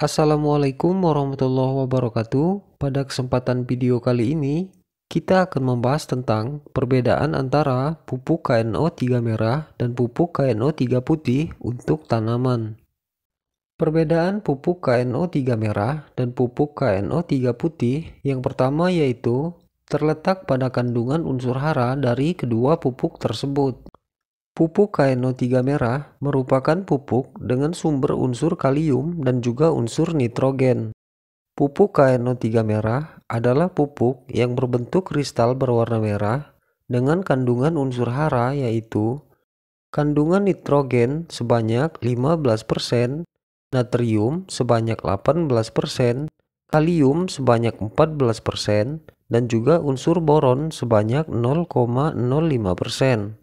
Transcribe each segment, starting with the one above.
Assalamualaikum warahmatullahi wabarakatuh. Pada kesempatan video kali ini, kita akan membahas tentang perbedaan antara pupuk KNO3 merah dan pupuk KNO3 putih untuk tanaman. Perbedaan pupuk KNO3 merah dan pupuk KNO3 putih yang pertama yaitu terletak pada kandungan unsur hara dari kedua pupuk tersebut. Pupuk KNO3 merah merupakan pupuk dengan sumber unsur kalium dan juga unsur nitrogen. Pupuk KNO3 merah adalah pupuk yang berbentuk kristal berwarna merah dengan kandungan unsur hara yaitu kandungan nitrogen sebanyak 15%, natrium sebanyak 18%, kalium sebanyak 14%, dan juga unsur boron sebanyak 0,05%.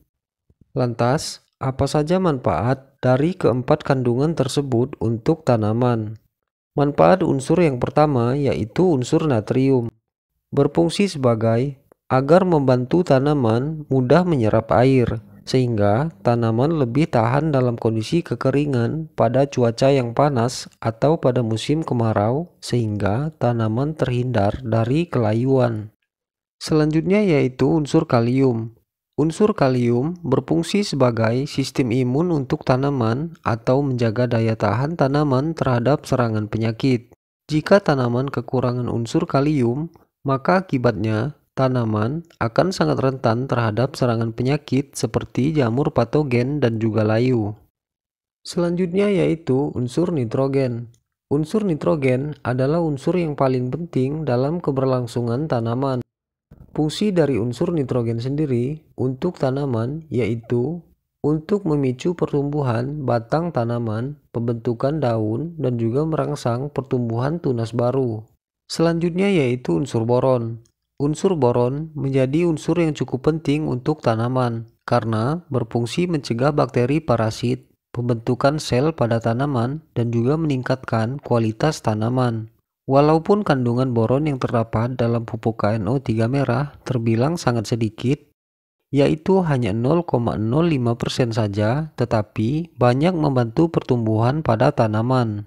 Lantas, apa saja manfaat dari keempat kandungan tersebut untuk tanaman? Manfaat unsur yang pertama yaitu unsur natrium. Berfungsi sebagai agar membantu tanaman mudah menyerap air, sehingga tanaman lebih tahan dalam kondisi kekeringan pada cuaca yang panas atau pada musim kemarau, sehingga tanaman terhindar dari kelayuan. Selanjutnya yaitu unsur kalium. Unsur kalium berfungsi sebagai sistem imun untuk tanaman atau menjaga daya tahan tanaman terhadap serangan penyakit. Jika tanaman kekurangan unsur kalium, maka akibatnya tanaman akan sangat rentan terhadap serangan penyakit seperti jamur patogen dan juga layu. Selanjutnya yaitu unsur nitrogen. Unsur nitrogen adalah unsur yang paling penting dalam keberlangsungan tanaman. Fungsi dari unsur nitrogen sendiri untuk tanaman yaitu untuk memicu pertumbuhan batang tanaman, pembentukan daun, dan juga merangsang pertumbuhan tunas baru. Selanjutnya yaitu unsur boron. Unsur boron menjadi unsur yang cukup penting untuk tanaman karena berfungsi mencegah bakteri parasit, pembentukan sel pada tanaman, dan juga meningkatkan kualitas tanaman. Walaupun kandungan boron yang terdapat dalam pupuk KNO3 merah terbilang sangat sedikit, yaitu hanya 0,05% saja, tetapi banyak membantu pertumbuhan pada tanaman.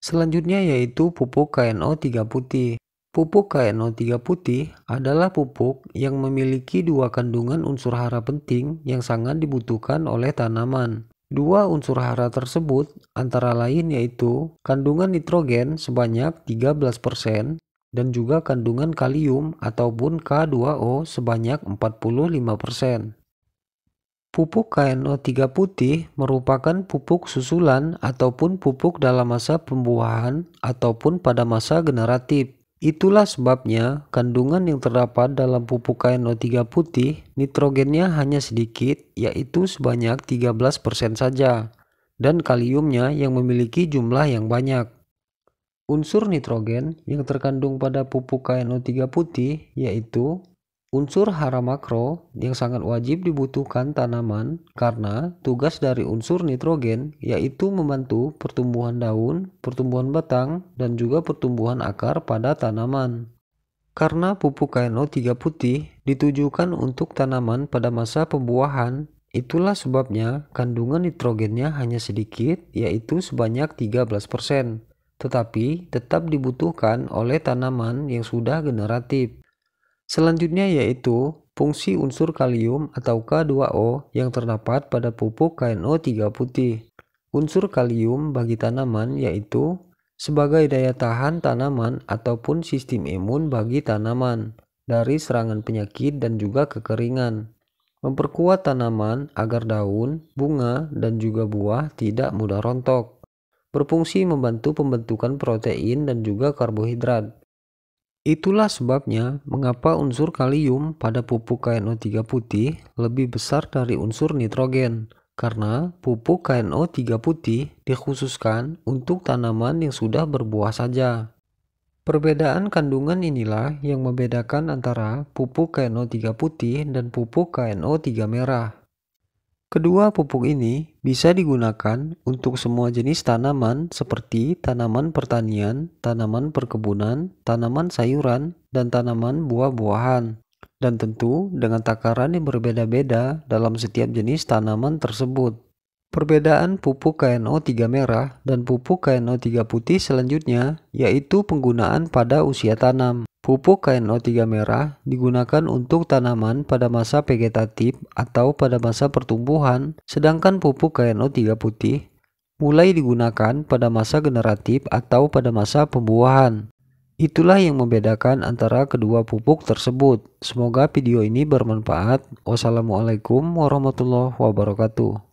Selanjutnya yaitu pupuk KNO3 putih. Pupuk KNO3 putih adalah pupuk yang memiliki dua kandungan unsur hara penting yang sangat dibutuhkan oleh tanaman, Dua unsur hara tersebut antara lain yaitu kandungan nitrogen sebanyak 13% dan juga kandungan kalium ataupun K2O sebanyak 45%. Pupuk KNO3 putih merupakan pupuk susulan ataupun pupuk dalam masa pembuahan ataupun pada masa generatif. Itulah sebabnya kandungan yang terdapat dalam pupuk KNO3 putih nitrogennya hanya sedikit yaitu sebanyak 13% saja dan kaliumnya yang memiliki jumlah yang banyak. Unsur nitrogen yang terkandung pada pupuk KNO3 putih yaitu Unsur hara makro yang sangat wajib dibutuhkan tanaman karena tugas dari unsur nitrogen yaitu membantu pertumbuhan daun, pertumbuhan batang, dan juga pertumbuhan akar pada tanaman. Karena pupuk KNO3 putih ditujukan untuk tanaman pada masa pembuahan, itulah sebabnya kandungan nitrogennya hanya sedikit yaitu sebanyak 13%, tetapi tetap dibutuhkan oleh tanaman yang sudah generatif. Selanjutnya yaitu fungsi unsur kalium atau K2O yang terdapat pada pupuk KNO3 putih. Unsur kalium bagi tanaman yaitu sebagai daya tahan tanaman ataupun sistem imun bagi tanaman dari serangan penyakit dan juga kekeringan. Memperkuat tanaman agar daun, bunga, dan juga buah tidak mudah rontok. Berfungsi membantu pembentukan protein dan juga karbohidrat Itulah sebabnya mengapa unsur kalium pada pupuk KNO3 putih lebih besar dari unsur nitrogen. Karena pupuk KNO3 putih dikhususkan untuk tanaman yang sudah berbuah saja. Perbedaan kandungan inilah yang membedakan antara pupuk KNO3 putih dan pupuk KNO3 merah. Kedua pupuk ini bisa digunakan untuk semua jenis tanaman seperti tanaman pertanian, tanaman perkebunan, tanaman sayuran, dan tanaman buah-buahan. Dan tentu dengan takaran yang berbeda-beda dalam setiap jenis tanaman tersebut. Perbedaan pupuk KNO3 merah dan pupuk KNO3 putih selanjutnya yaitu penggunaan pada usia tanam. Pupuk KNO3 merah digunakan untuk tanaman pada masa vegetatif atau pada masa pertumbuhan, sedangkan pupuk KNO3 putih mulai digunakan pada masa generatif atau pada masa pembuahan. Itulah yang membedakan antara kedua pupuk tersebut. Semoga video ini bermanfaat. Wassalamualaikum warahmatullahi wabarakatuh.